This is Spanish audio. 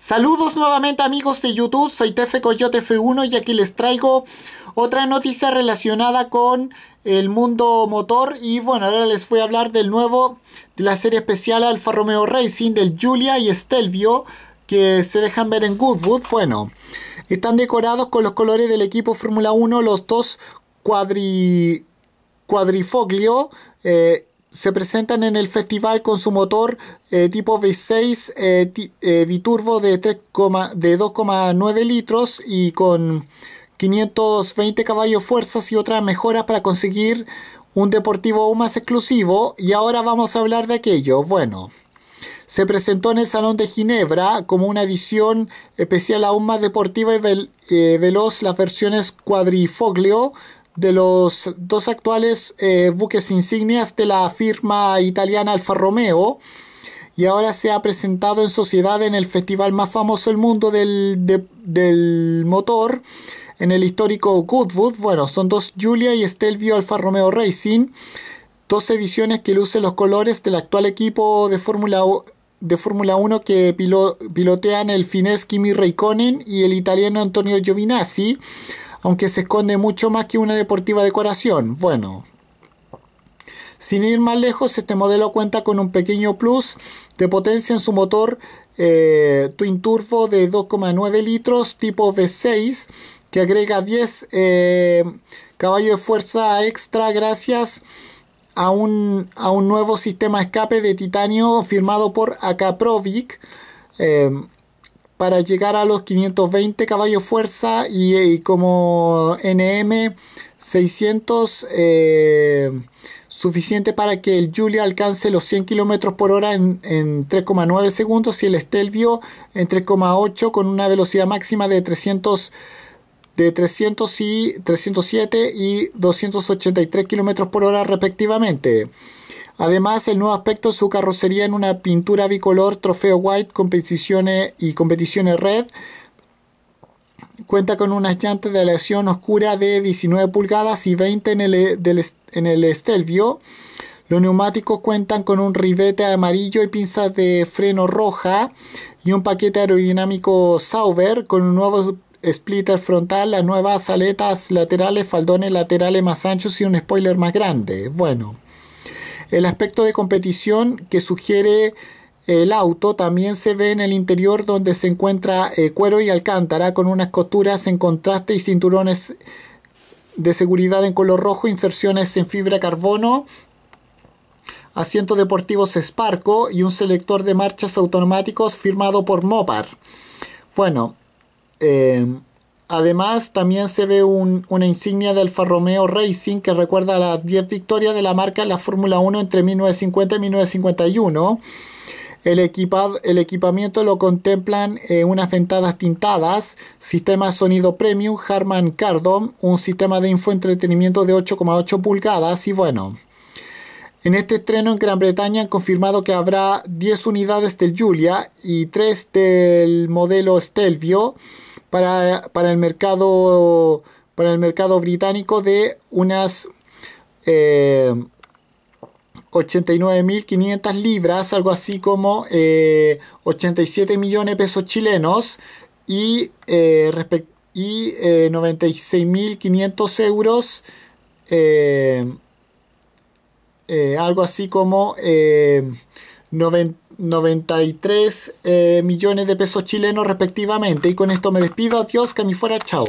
Saludos nuevamente amigos de YouTube, soy Tefe Coyote F1 y aquí les traigo otra noticia relacionada con el mundo motor y bueno, ahora les voy a hablar del nuevo de la serie especial Alfa Romeo Racing del Giulia y Stelvio que se dejan ver en Goodwood. Bueno, están decorados con los colores del equipo Fórmula 1 los dos cuadri, cuadrifoglio eh, se presentan en el festival con su motor eh, tipo V6 eh, eh, biturbo de, 2,9 litros y con 520 caballos fuerzas y otras mejoras para conseguir un deportivo aún más exclusivo y ahora vamos a hablar de aquello. Bueno, se presentó en el Salón de Ginebra como una edición especial aún más deportiva y veloz las versiones cuadrifoglio de los dos actuales eh, buques insignias de la firma italiana Alfa Romeo y ahora se ha presentado en sociedad en el festival más famoso del mundo del, motor, en el histórico Goodwood. Bueno, son dos Julia y Stelvio Alfa Romeo Racing, dos ediciones que lucen los colores del actual equipo de Fórmula de Fórmula 1 que pilotean el fines Kimi Raikkonen y el italiano Antonio Giovinazzi aunque se esconde mucho más que una deportiva decoración. Bueno, sin ir más lejos, este modelo cuenta con un pequeño plus de potencia en su motor eh, Twin Turbo de 2,9 litros tipo V6 que agrega 10 eh, caballos de fuerza extra gracias a un, a un, nuevo sistema escape de titanio firmado por Akaprovic. Eh, para llegar a los 520 caballos fuerza y, como NM 600 eh, suficiente para que el Julia alcance los 100 km por hora en, 3,9 segundos y el Stelvio en 3,8 con una velocidad máxima de 300 de 300 y 307 y 283 km por hora respectivamente. Además, el nuevo aspecto, su carrocería en una pintura bicolor trofeo white competiciones y competiciones red. Cuenta con unas llantas de aleación oscura de 19 pulgadas y 20 en el, en el Stelvio. Los neumáticos cuentan con un ribete amarillo y pinzas de freno roja y un paquete aerodinámico Sauber con un nuevo splitter frontal, las nuevas aletas laterales, faldones laterales más anchos y un spoiler más grande. Bueno. El aspecto de competición que sugiere eh, el auto también se ve en el interior donde se encuentra eh, cuero y alcántara con unas costuras en contraste y cinturones de seguridad en color rojo, inserciones en fibra carbono, asientos deportivos Sparco y un selector de marchas automáticos firmado por Mopar. Bueno, eh, Además, también se ve una insignia de Alfa Romeo Racing que recuerda las 10 victorias de la marca en la Fórmula 1 entre 1950 y 1951. El, equipamiento lo contemplan eh, unas ventanas tintadas, sistema sonido premium Harman Kardon, un sistema de infoentretenimiento de 8,8 pulgadas y bueno. En este estreno en Gran Bretaña han confirmado que habrá 10 unidades del Julia y 3 del modelo Stelvio para, para, el, mercado, para el mercado británico de unas 89.500 eh, libras, algo así como 87 eh, millones de pesos chilenos y, eh, y 96.500 euros. algo así como 93 eh, millones de pesos chilenos respectivamente. Y con esto me despido. Adiós, que a fuera. Chao.